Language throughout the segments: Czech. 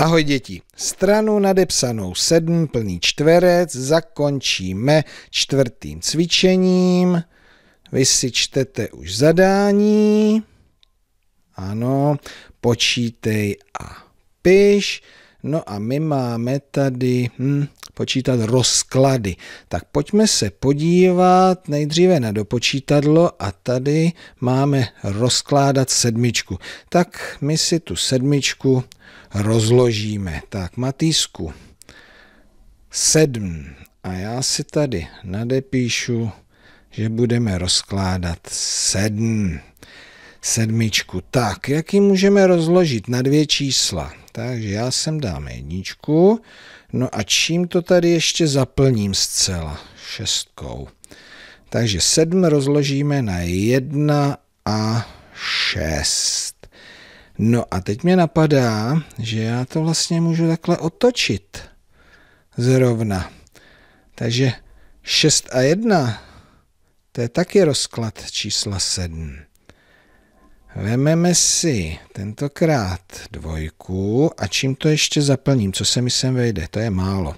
Ahoj děti, stranu nadepsanou 7 plný čtverec zakončíme čtvrtým cvičením. Vy si čtete už zadání. Ano, počítej a piš. No a my máme tady hm, počítat rozklady. Tak pojďme se podívat nejdříve na dopočítadlo a tady máme rozkládat sedmičku. Tak my si tu sedmičku rozložíme. Tak Matýsku, sedm. A já si tady nadepíšu, že budeme rozkládat sedm. Sedmičku. Tak, jak ji můžeme rozložit na dvě čísla? Takže já sem dám jedničku. No a čím to tady ještě zaplním zcela? Šestkou. Takže sedm rozložíme na jedna a šest. No a teď mě napadá, že já to vlastně můžu takhle otočit. Zrovna. Takže 6 a 1, to je taky rozklad čísla 7. Vememe si tentokrát dvojku a čím to ještě zaplním, co se mi sem vejde, to je málo.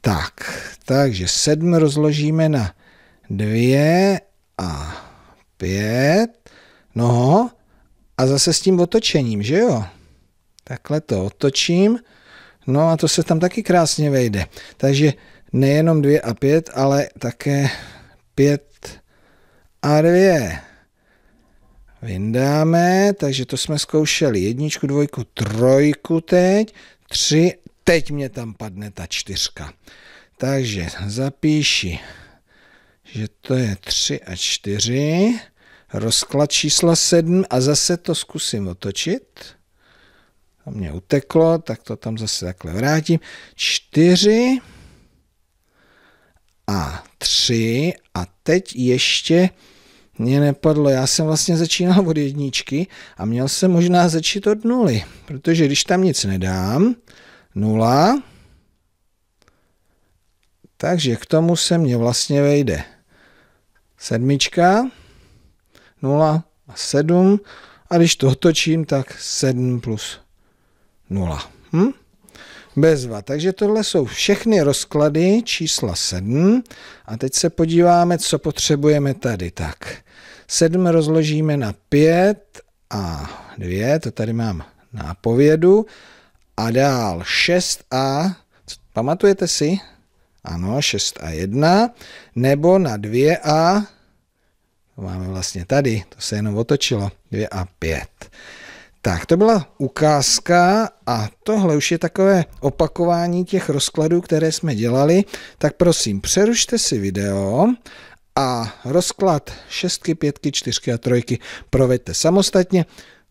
Tak, takže sedm rozložíme na dvě a pět, no a zase s tím otočením, že jo? Takhle to otočím, no a to se tam taky krásně vejde. Takže nejenom dvě a pět, ale také pět a dvě. Vyndáme, takže to jsme zkoušeli jedničku, dvojku, trojku teď, tři, teď mě tam padne ta čtyřka. Takže zapíši, že to je 3 a 4, rozklad čísla 7 a zase to zkusím otočit. To mě uteklo, tak to tam zase takhle vrátím. 4 a 3 a teď ještě mně nepadlo. Já jsem vlastně začínal od jedničky a měl jsem možná začít od nuly, protože když tam nic nedám, nula, takže k tomu se mě vlastně vejde sedmička, nula a sedm a když to otočím, tak sedm plus nula. Hm? bezva. Takže tohle jsou všechny rozklady čísla 7 a teď se podíváme, co potřebujeme tady. Tak 7 rozložíme na 5 a 2, to tady mám nápovědu a dál 6a, pamatujete si? Ano, 6 a 1, nebo na 2a, to máme vlastně tady, to se jenom otočilo, 2 a 5. Tak to byla ukázka a tohle už je takové opakování těch rozkladů, které jsme dělali. Tak prosím, přerušte si video a rozklad šestky, pětky, čtyřky a trojky proveďte samostatně.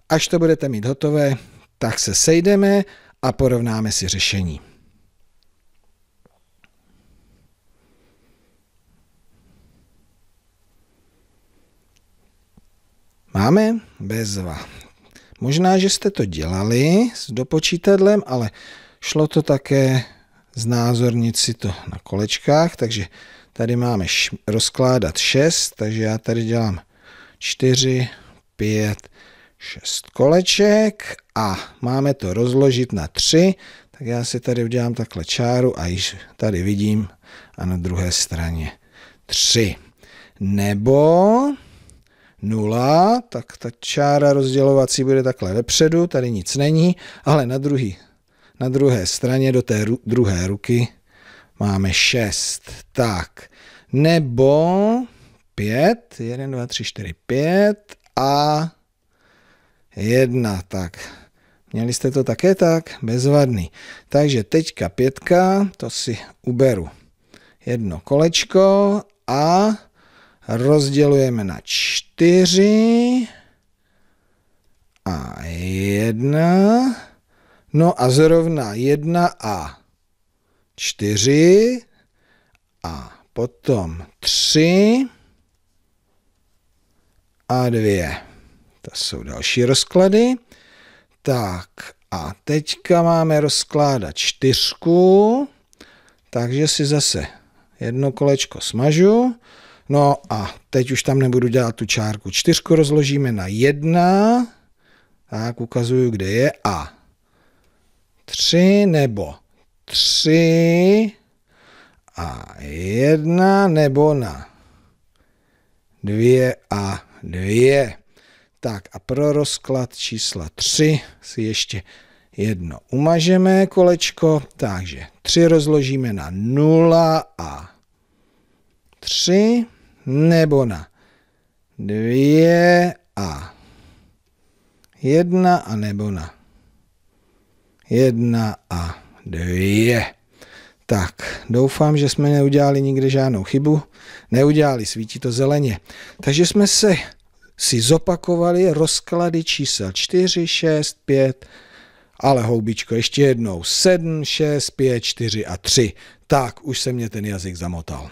Až to budete mít hotové, tak se sejdeme a porovnáme si řešení. Máme bezva. Možná, že jste to dělali s dopočítadlem, ale šlo to také znázornit si to na kolečkách, takže tady máme rozkládat 6, takže já tady dělám 4, 5, 6 koleček a máme to rozložit na 3, tak já si tady udělám takhle čáru a již tady vidím a na druhé straně 3. Nebo nula, tak ta čára rozdělovací bude takhle vepředu, tady nic není, ale na, druhý, na druhé straně do té ru, druhé ruky máme 6. Tak, nebo 5, 1, 2, 3, 4, 5 a 1, tak. Měli jste to také tak? Bezvadný. Takže teďka pětka, to si uberu jedno kolečko a rozdělujeme na 4 čtyři a jedna. No a zrovna jedna a čtyři a potom tři a dvě. To jsou další rozklady. Tak a teďka máme rozkládat čtyřku, takže si zase jedno kolečko smažu. No a teď už tam nebudu dělat tu čárku. Čtyřku rozložíme na jedna, tak ukazuju, kde je, a tři nebo tři a jedna nebo na dvě a dvě. Tak a pro rozklad čísla tři si ještě jedno umažeme kolečko, takže tři rozložíme na nula a tři nebo na dvě a jedna a nebo na jedna a dvě. Tak, doufám, že jsme neudělali nikde žádnou chybu. Neudělali, svítí to zeleně. Takže jsme se si zopakovali rozklady čísel 4, 6, 5, ale houbičko, ještě jednou 7, 6, 5, 4 a 3. Tak, už se mě ten jazyk zamotal.